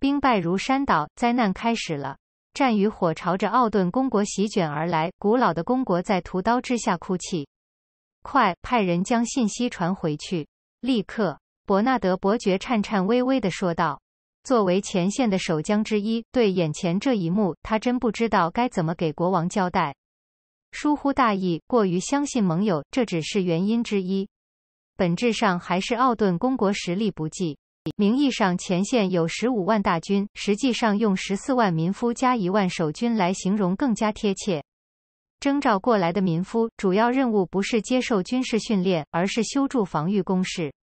兵败如山倒，灾难开始了。战与火朝着奥顿公国席卷而来，古老的公国在屠刀之下哭泣。快，派人将信息传回去！立刻！伯纳德伯爵颤颤巍巍地说道。作为前线的守将之一，对眼前这一幕，他真不知道该怎么给国王交代。疏忽大意，过于相信盟友，这只是原因之一。本质上，还是奥顿公国实力不济。名义上前线有十五万大军，实际上用十四万民夫加一万守军来形容更加贴切。征召过来的民夫，主要任务不是接受军事训练，而是修筑防御工事。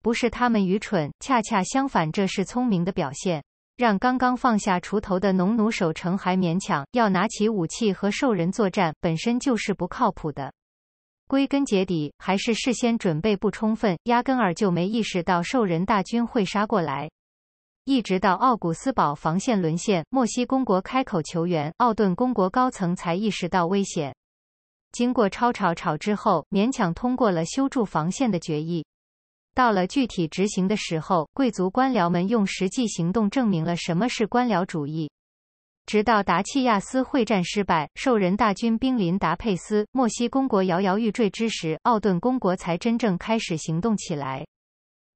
不是他们愚蠢，恰恰相反，这是聪明的表现。让刚刚放下锄头的农奴守城还勉强，要拿起武器和兽人作战，本身就是不靠谱的。归根结底，还是事先准备不充分，压根儿就没意识到兽人大军会杀过来。一直到奥古斯堡防线沦陷，墨西公国开口求援，奥顿公国高层才意识到危险。经过吵吵吵之后，勉强通过了修筑防线的决议。到了具体执行的时候，贵族官僚们用实际行动证明了什么是官僚主义。直到达契亚斯会战失败，兽人大军兵临达佩斯，莫西公国摇摇欲坠之时，奥顿公国才真正开始行动起来。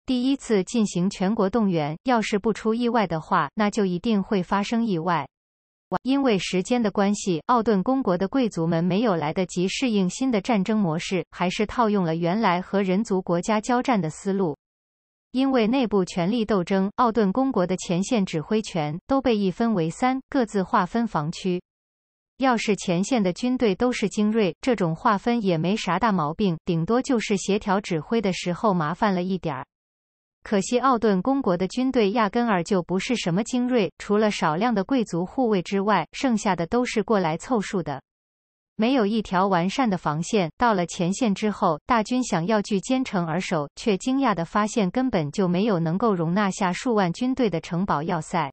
第一次进行全国动员，要是不出意外的话，那就一定会发生意外。因为时间的关系，奥顿公国的贵族们没有来得及适应新的战争模式，还是套用了原来和人族国家交战的思路。因为内部权力斗争，奥顿公国的前线指挥权都被一分为三，各自划分防区。要是前线的军队都是精锐，这种划分也没啥大毛病，顶多就是协调指挥的时候麻烦了一点儿。可惜奥顿公国的军队压根儿就不是什么精锐，除了少量的贵族护卫之外，剩下的都是过来凑数的。没有一条完善的防线，到了前线之后，大军想要据坚城而守，却惊讶地发现根本就没有能够容纳下数万军队的城堡要塞。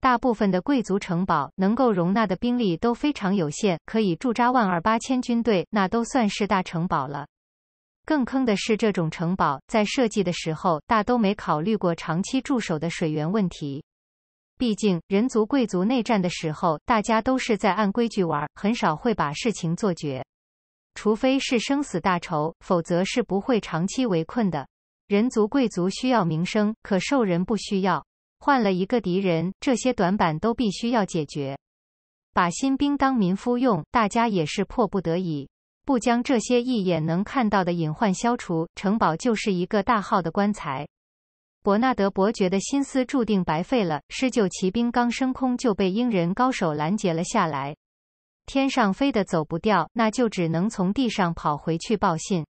大部分的贵族城堡能够容纳的兵力都非常有限，可以驻扎万二八千军队，那都算是大城堡了。更坑的是，这种城堡在设计的时候大都没考虑过长期驻守的水源问题。毕竟，人族贵族内战的时候，大家都是在按规矩玩，很少会把事情做绝。除非是生死大仇，否则是不会长期围困的。人族贵族需要名声，可兽人不需要。换了一个敌人，这些短板都必须要解决。把新兵当民夫用，大家也是迫不得已。不将这些一眼能看到的隐患消除，城堡就是一个大号的棺材。伯纳德伯爵的心思注定白费了。施救骑兵刚升空就被鹰人高手拦截了下来。天上飞的走不掉，那就只能从地上跑回去报信。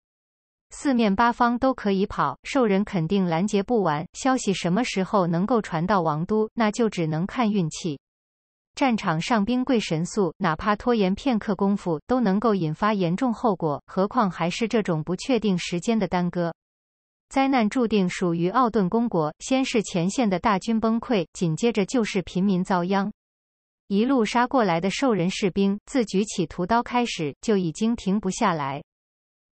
四面八方都可以跑，兽人肯定拦截不完。消息什么时候能够传到王都，那就只能看运气。战场上兵贵神速，哪怕拖延片刻功夫，都能够引发严重后果。何况还是这种不确定时间的耽搁。灾难注定属于奥顿公国。先是前线的大军崩溃，紧接着就是平民遭殃。一路杀过来的兽人士兵，自举起屠刀开始，就已经停不下来。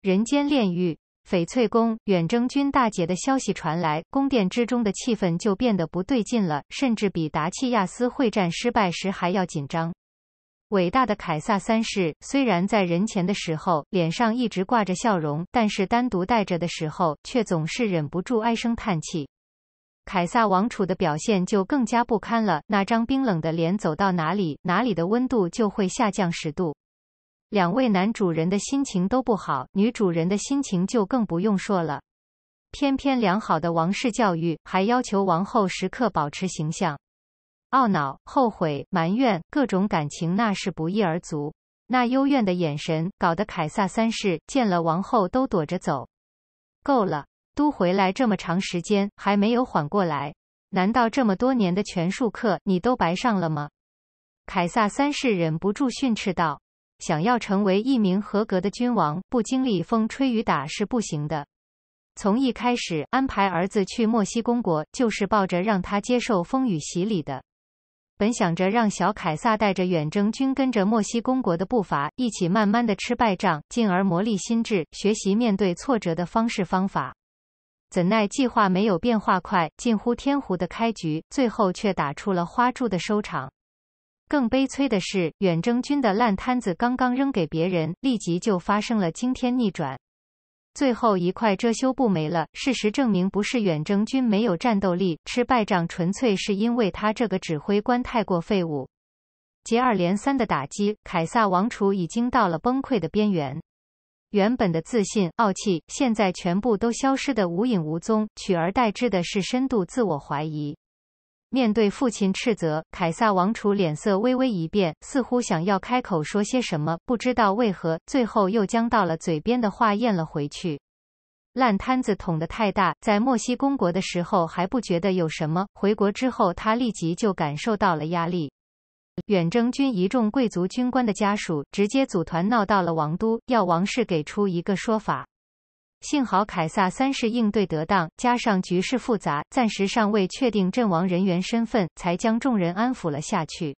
人间炼狱，翡翠宫远征军大捷的消息传来，宫殿之中的气氛就变得不对劲了，甚至比达契亚斯会战失败时还要紧张。伟大的凯撒三世虽然在人前的时候脸上一直挂着笑容，但是单独带着的时候却总是忍不住唉声叹气。凯撒王储的表现就更加不堪了，那张冰冷的脸走到哪里，哪里的温度就会下降十度。两位男主人的心情都不好，女主人的心情就更不用说了。偏偏良好的王室教育还要求王后时刻保持形象。懊恼、后悔、埋怨，各种感情那是不一而足。那幽怨的眼神，搞得凯撒三世见了王后都躲着走。够了，都回来这么长时间还没有缓过来，难道这么多年的权术课你都白上了吗？凯撒三世忍不住训斥道：“想要成为一名合格的君王，不经历风吹雨打是不行的。从一开始安排儿子去墨西公国，就是抱着让他接受风雨洗礼的。”本想着让小凯撒带着远征军跟着墨西公国的步伐，一起慢慢的吃败仗，进而磨砺心智，学习面对挫折的方式方法。怎奈计划没有变化快，近乎天胡的开局，最后却打出了花柱的收场。更悲催的是，远征军的烂摊子刚刚扔给别人，立即就发生了惊天逆转。最后一块遮羞布没了。事实证明，不是远征军没有战斗力，吃败仗纯粹是因为他这个指挥官太过废物。接二连三的打击，凯撒王储已经到了崩溃的边缘。原本的自信、傲气，现在全部都消失得无影无踪，取而代之的是深度自我怀疑。面对父亲斥责，凯撒王储脸色微微一变，似乎想要开口说些什么，不知道为何，最后又将到了嘴边的话咽了回去。烂摊子捅得太大，在墨西公国的时候还不觉得有什么，回国之后他立即就感受到了压力。远征军一众贵族军官的家属直接组团闹到了王都，要王室给出一个说法。幸好凯撒三世应对得当，加上局势复杂，暂时尚未确定阵亡人员身份，才将众人安抚了下去。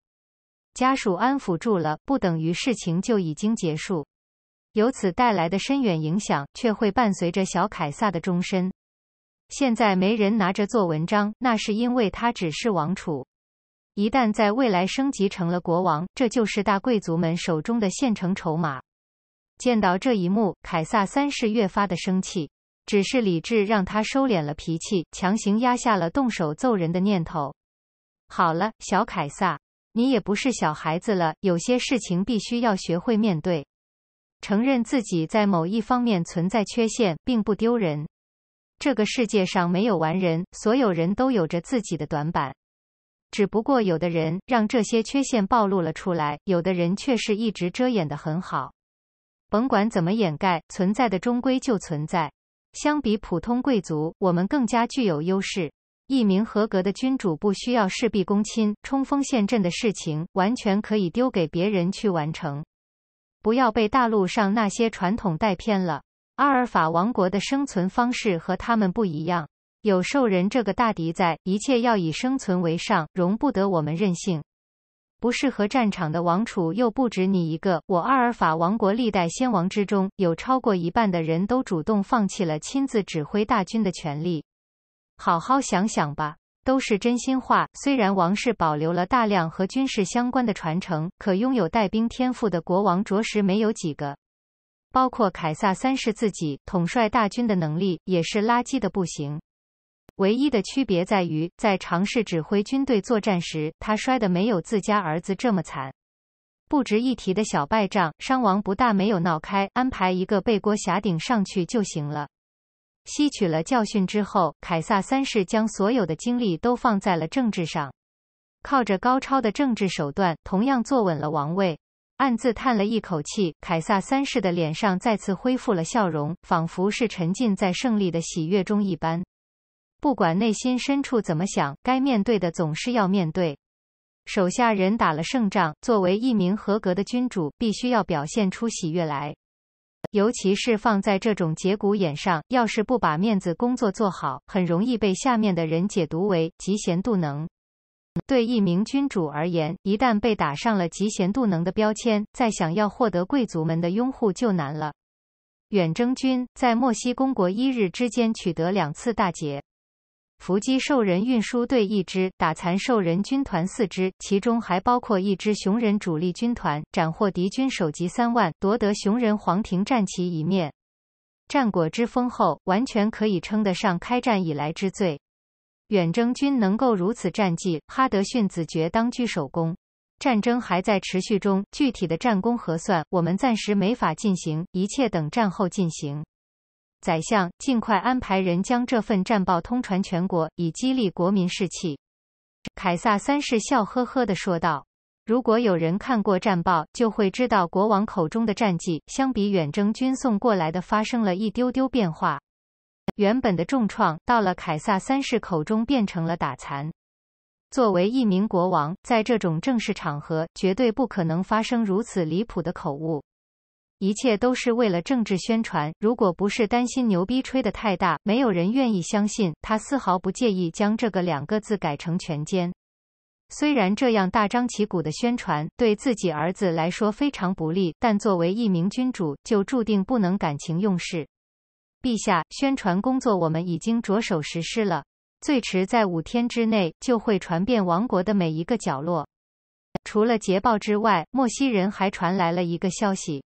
家属安抚住了，不等于事情就已经结束。由此带来的深远影响，却会伴随着小凯撒的终身。现在没人拿着做文章，那是因为他只是王储。一旦在未来升级成了国王，这就是大贵族们手中的现成筹码。见到这一幕，凯撒三世越发的生气，只是理智让他收敛了脾气，强行压下了动手揍人的念头。好了，小凯撒，你也不是小孩子了，有些事情必须要学会面对。承认自己在某一方面存在缺陷，并不丢人。这个世界上没有完人，所有人都有着自己的短板，只不过有的人让这些缺陷暴露了出来，有的人却是一直遮掩的很好。甭管怎么掩盖，存在的终归就存在。相比普通贵族，我们更加具有优势。一名合格的君主不需要事必躬亲，冲锋陷阵的事情完全可以丢给别人去完成。不要被大陆上那些传统带偏了。阿尔法王国的生存方式和他们不一样，有兽人这个大敌在，一切要以生存为上，容不得我们任性。不适合战场的王储又不止你一个。我阿尔法王国历代先王之中，有超过一半的人都主动放弃了亲自指挥大军的权利。好好想想吧，都是真心话。虽然王室保留了大量和军事相关的传承，可拥有带兵天赋的国王着实没有几个。包括凯撒三世自己，统帅大军的能力也是垃圾的不行。唯一的区别在于，在尝试指挥军队作战时，他摔得没有自家儿子这么惨。不值一提的小败仗，伤亡不大，没有闹开，安排一个背锅侠顶上去就行了。吸取了教训之后，凯撒三世将所有的精力都放在了政治上，靠着高超的政治手段，同样坐稳了王位。暗自叹了一口气，凯撒三世的脸上再次恢复了笑容，仿佛是沉浸在胜利的喜悦中一般。不管内心深处怎么想，该面对的总是要面对。手下人打了胜仗，作为一名合格的君主，必须要表现出喜悦来。尤其是放在这种节骨眼上，要是不把面子工作做好，很容易被下面的人解读为嫉贤妒能。对一名君主而言，一旦被打上了嫉贤妒能的标签，再想要获得贵族们的拥护就难了。远征军在墨西公国一日之间取得两次大捷。伏击兽人运输队一支，打残兽人军团四支，其中还包括一支熊人主力军团，斩获敌军首级三万，夺得熊人皇庭战旗一面。战果之丰厚，完全可以称得上开战以来之最。远征军能够如此战绩，哈德逊子爵当居首功。战争还在持续中，具体的战功核算，我们暂时没法进行，一切等战后进行。宰相，尽快安排人将这份战报通传全国，以激励国民士气。凯撒三世笑呵呵地说道：“如果有人看过战报，就会知道国王口中的战绩，相比远征军送过来的，发生了一丢丢变化。原本的重创，到了凯撒三世口中变成了打残。作为一名国王，在这种正式场合，绝对不可能发生如此离谱的口误。”一切都是为了政治宣传。如果不是担心牛逼吹得太大，没有人愿意相信他丝毫不介意将这个两个字改成全歼。虽然这样大张旗鼓的宣传对自己儿子来说非常不利，但作为一名君主，就注定不能感情用事。陛下，宣传工作我们已经着手实施了，最迟在五天之内就会传遍王国的每一个角落。除了捷报之外，莫西人还传来了一个消息。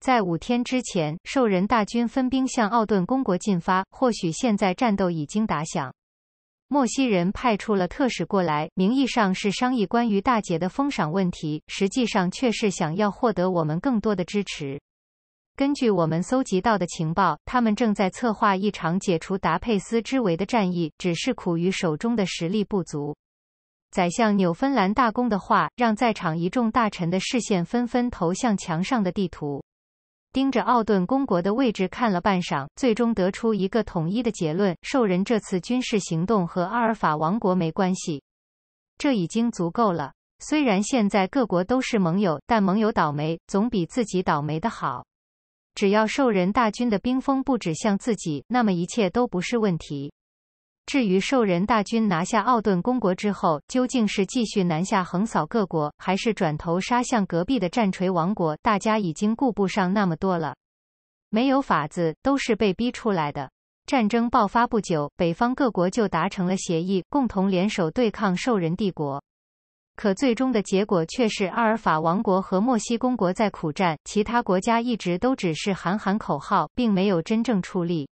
在五天之前，兽人大军分兵向奥顿公国进发。或许现在战斗已经打响。莫西人派出了特使过来，名义上是商议关于大捷的封赏问题，实际上却是想要获得我们更多的支持。根据我们搜集到的情报，他们正在策划一场解除达佩斯之围的战役，只是苦于手中的实力不足。宰相纽芬兰大公的话，让在场一众大臣的视线纷纷投向墙上的地图。盯着奥顿公国的位置看了半晌，最终得出一个统一的结论：兽人这次军事行动和阿尔法王国没关系。这已经足够了。虽然现在各国都是盟友，但盟友倒霉总比自己倒霉的好。只要兽人大军的兵锋不指向自己，那么一切都不是问题。至于兽人大军拿下奥顿公国之后，究竟是继续南下横扫各国，还是转头杀向隔壁的战锤王国？大家已经顾不上那么多了。没有法子，都是被逼出来的。战争爆发不久，北方各国就达成了协议，共同联手对抗兽人帝国。可最终的结果却是，阿尔法王国和莫西公国在苦战，其他国家一直都只是喊喊口号，并没有真正出力。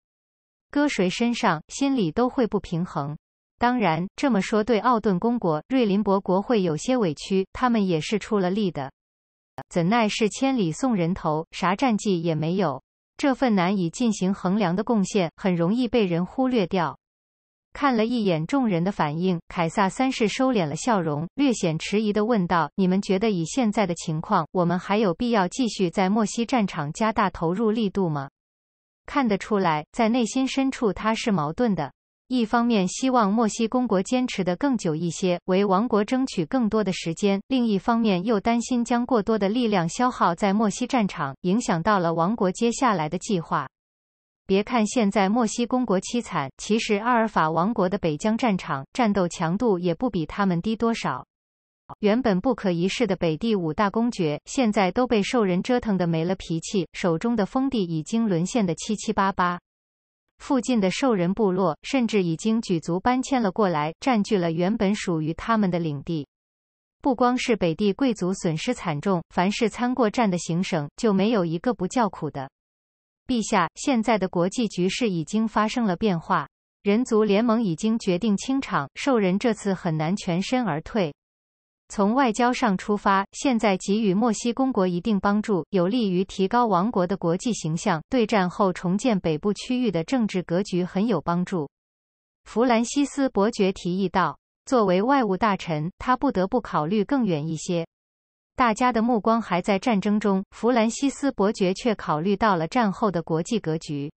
搁谁身上，心里都会不平衡。当然这么说，对奥顿公国、瑞林伯国会有些委屈，他们也是出了力的。怎奈是千里送人头，啥战绩也没有。这份难以进行衡量的贡献，很容易被人忽略掉。看了一眼众人的反应，凯撒三世收敛了笑容，略显迟疑地问道：“你们觉得以现在的情况，我们还有必要继续在莫西战场加大投入力度吗？”看得出来，在内心深处他是矛盾的。一方面希望墨西公国坚持的更久一些，为王国争取更多的时间；另一方面又担心将过多的力量消耗在墨西战场，影响到了王国接下来的计划。别看现在墨西公国凄惨，其实阿尔法王国的北疆战场战斗强度也不比他们低多少。原本不可一世的北地五大公爵，现在都被兽人折腾的没了脾气，手中的封地已经沦陷的七七八八。附近的兽人部落甚至已经举足搬迁了过来，占据了原本属于他们的领地。不光是北地贵族损失惨重，凡是参过战的行省，就没有一个不叫苦的。陛下，现在的国际局势已经发生了变化，人族联盟已经决定清场，兽人这次很难全身而退。从外交上出发，现在给予墨西公国一定帮助，有利于提高王国的国际形象，对战后重建北部区域的政治格局很有帮助。弗兰西斯伯爵提议道：“作为外务大臣，他不得不考虑更远一些。大家的目光还在战争中，弗兰西斯伯爵却考虑到了战后的国际格局。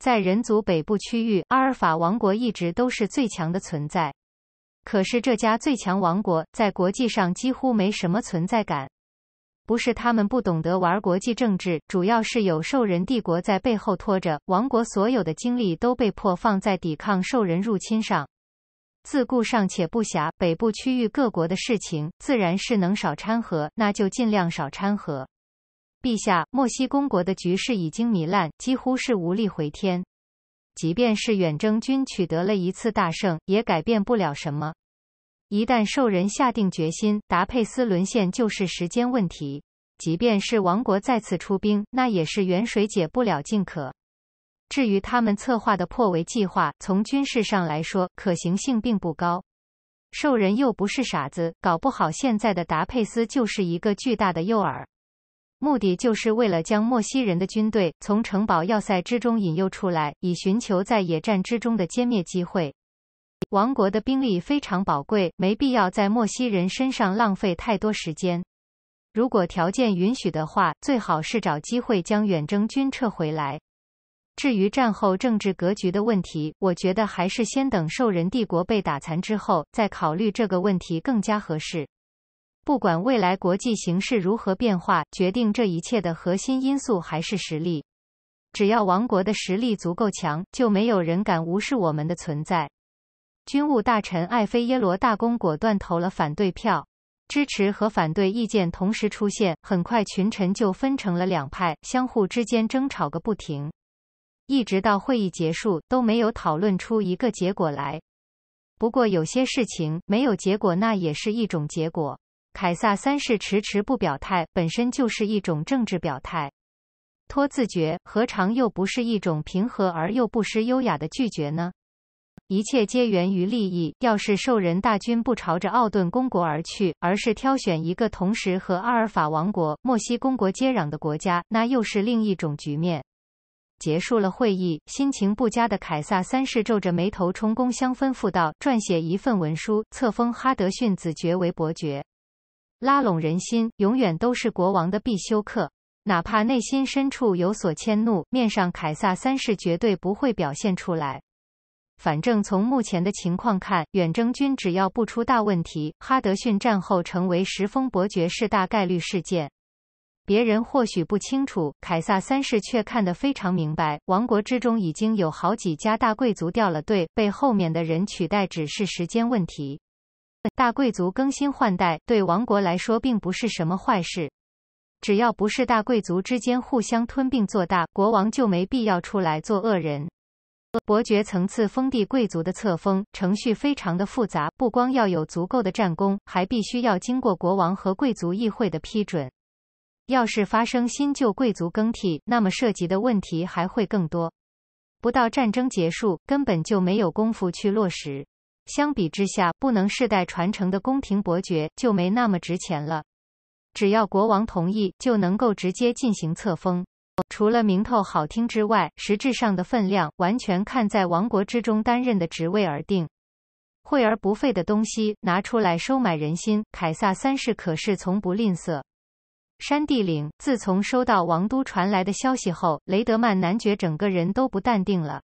在人族北部区域，阿尔法王国一直都是最强的存在。”可是，这家最强王国在国际上几乎没什么存在感。不是他们不懂得玩国际政治，主要是有兽人帝国在背后拖着，王国所有的精力都被迫放在抵抗兽人入侵上。自顾尚且不暇，北部区域各国的事情自然是能少掺和那就尽量少掺和。陛下，莫西公国的局势已经糜烂，几乎是无力回天。即便是远征军取得了一次大胜，也改变不了什么。一旦兽人下定决心，达佩斯沦陷就是时间问题。即便是王国再次出兵，那也是远水解不了近渴。至于他们策划的破围计划，从军事上来说，可行性并不高。兽人又不是傻子，搞不好现在的达佩斯就是一个巨大的诱饵。目的就是为了将莫西人的军队从城堡要塞之中引诱出来，以寻求在野战之中的歼灭机会。王国的兵力非常宝贵，没必要在莫西人身上浪费太多时间。如果条件允许的话，最好是找机会将远征军撤回来。至于战后政治格局的问题，我觉得还是先等兽人帝国被打残之后，再考虑这个问题更加合适。不管未来国际形势如何变化，决定这一切的核心因素还是实力。只要王国的实力足够强，就没有人敢无视我们的存在。军务大臣艾菲耶罗大公果断投了反对票。支持和反对意见同时出现，很快群臣就分成了两派，相互之间争吵个不停。一直到会议结束都没有讨论出一个结果来。不过有些事情没有结果，那也是一种结果。凯撒三世迟迟不表态，本身就是一种政治表态。托自觉，何尝又不是一种平和而又不失优雅的拒绝呢？一切皆源于利益。要是兽人大军不朝着奥顿公国而去，而是挑选一个同时和阿尔法王国、墨西公国接壤的国家，那又是另一种局面。结束了会议，心情不佳的凯撒三世皱着眉头冲宫相吩咐道：“撰写一份文书，册封哈德逊子爵为伯爵。”拉拢人心，永远都是国王的必修课。哪怕内心深处有所迁怒，面上凯撒三世绝对不会表现出来。反正从目前的情况看，远征军只要不出大问题，哈德逊战后成为十峰伯爵是大概率事件。别人或许不清楚，凯撒三世却看得非常明白。王国之中已经有好几家大贵族掉了队，被后面的人取代只是时间问题。大贵族更新换代对王国来说并不是什么坏事，只要不是大贵族之间互相吞并做大，国王就没必要出来做恶人。伯爵层次封地贵族的册封程序非常的复杂，不光要有足够的战功，还必须要经过国王和贵族议会的批准。要是发生新旧贵族更替，那么涉及的问题还会更多，不到战争结束，根本就没有功夫去落实。相比之下，不能世代传承的宫廷伯爵就没那么值钱了。只要国王同意，就能够直接进行册封。除了名头好听之外，实质上的分量完全看在王国之中担任的职位而定。惠而不费的东西拿出来收买人心，凯撒三世可是从不吝啬。山地岭自从收到王都传来的消息后，雷德曼男爵整个人都不淡定了。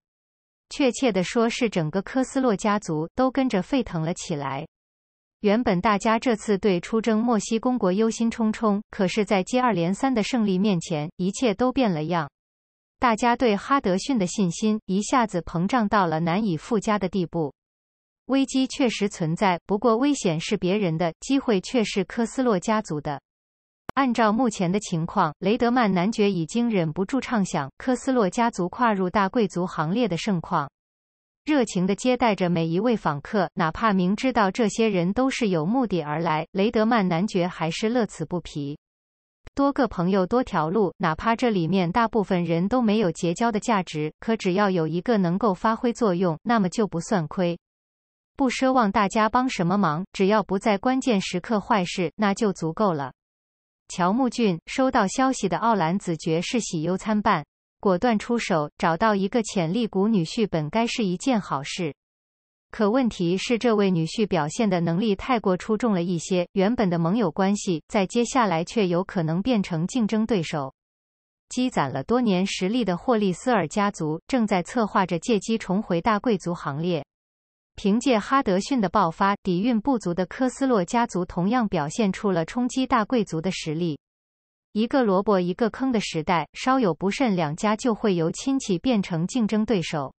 确切的说，是整个科斯洛家族都跟着沸腾了起来。原本大家这次对出征莫西公国忧心忡忡，可是，在接二连三的胜利面前，一切都变了样。大家对哈德逊的信心一下子膨胀到了难以附加的地步。危机确实存在，不过危险是别人的，机会却是科斯洛家族的。按照目前的情况，雷德曼男爵已经忍不住畅想科斯洛家族跨入大贵族行列的盛况，热情地接待着每一位访客，哪怕明知道这些人都是有目的而来，雷德曼男爵还是乐此不疲。多个朋友多条路，哪怕这里面大部分人都没有结交的价值，可只要有一个能够发挥作用，那么就不算亏。不奢望大家帮什么忙，只要不在关键时刻坏事，那就足够了。乔木俊收到消息的奥兰子爵士喜忧参半，果断出手找到一个潜力股女婿本该是一件好事，可问题是这位女婿表现的能力太过出众了一些，原本的盟友关系在接下来却有可能变成竞争对手。积攒了多年实力的霍利斯尔家族正在策划着借机重回大贵族行列。凭借哈德逊的爆发，底蕴不足的科斯洛家族同样表现出了冲击大贵族的实力。一个萝卜一个坑的时代，稍有不慎，两家就会由亲戚变成竞争对手。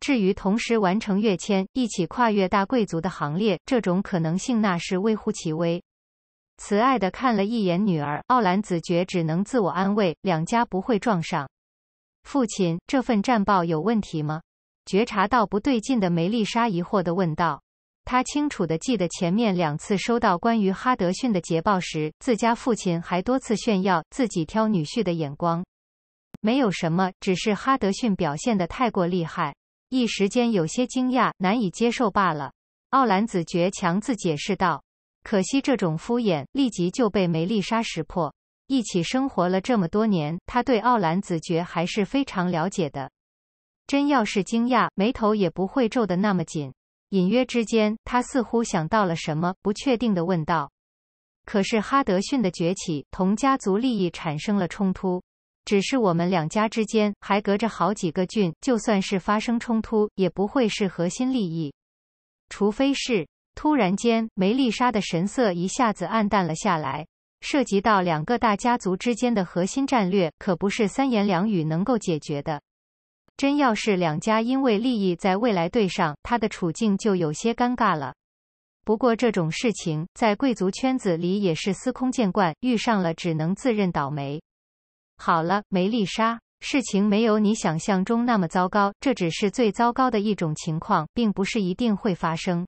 至于同时完成跃迁，一起跨越大贵族的行列，这种可能性那是微乎其微。慈爱的看了一眼女儿，奥兰子爵只能自我安慰：两家不会撞上。父亲，这份战报有问题吗？觉察到不对劲的梅丽莎疑惑地问道：“她清楚地记得前面两次收到关于哈德逊的捷报时，自家父亲还多次炫耀自己挑女婿的眼光。没有什么，只是哈德逊表现的太过厉害，一时间有些惊讶，难以接受罢了。”奥兰子爵强自解释道。可惜这种敷衍立即就被梅丽莎识破。一起生活了这么多年，他对奥兰子爵还是非常了解的。真要是惊讶，眉头也不会皱得那么紧。隐约之间，他似乎想到了什么，不确定地问道：“可是哈德逊的崛起同家族利益产生了冲突。只是我们两家之间还隔着好几个郡，就算是发生冲突，也不会是核心利益。除非是……”突然间，梅丽莎的神色一下子暗淡了下来。涉及到两个大家族之间的核心战略，可不是三言两语能够解决的。真要是两家因为利益在未来对上，他的处境就有些尴尬了。不过这种事情在贵族圈子里也是司空见惯，遇上了只能自认倒霉。好了，梅丽莎，事情没有你想象中那么糟糕，这只是最糟糕的一种情况，并不是一定会发生。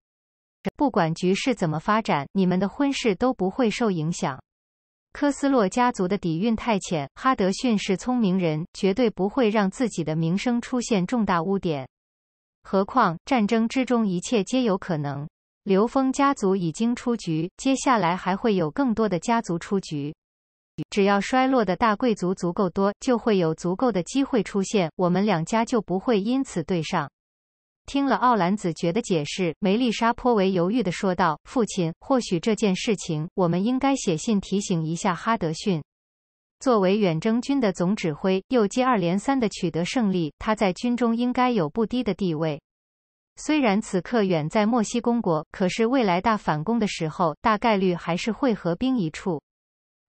不管局势怎么发展，你们的婚事都不会受影响。科斯洛家族的底蕴太浅，哈德逊是聪明人，绝对不会让自己的名声出现重大污点。何况战争之中一切皆有可能，刘峰家族已经出局，接下来还会有更多的家族出局。只要衰落的大贵族足够多，就会有足够的机会出现，我们两家就不会因此对上。听了奥兰子爵的解释，梅丽莎颇为犹豫地说道：“父亲，或许这件事情，我们应该写信提醒一下哈德逊。作为远征军的总指挥，又接二连三地取得胜利，他在军中应该有不低的地位。虽然此刻远在墨西公国，可是未来大反攻的时候，大概率还是会合兵一处。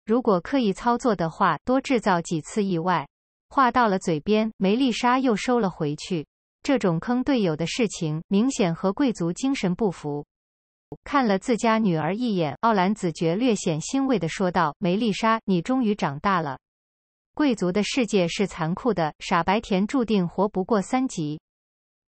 如果刻意操作的话，多制造几次意外。”话到了嘴边，梅丽莎又收了回去。这种坑队友的事情，明显和贵族精神不符。看了自家女儿一眼，奥兰子爵略显欣慰地说道：“梅丽莎，你终于长大了。贵族的世界是残酷的，傻白甜注定活不过三级。”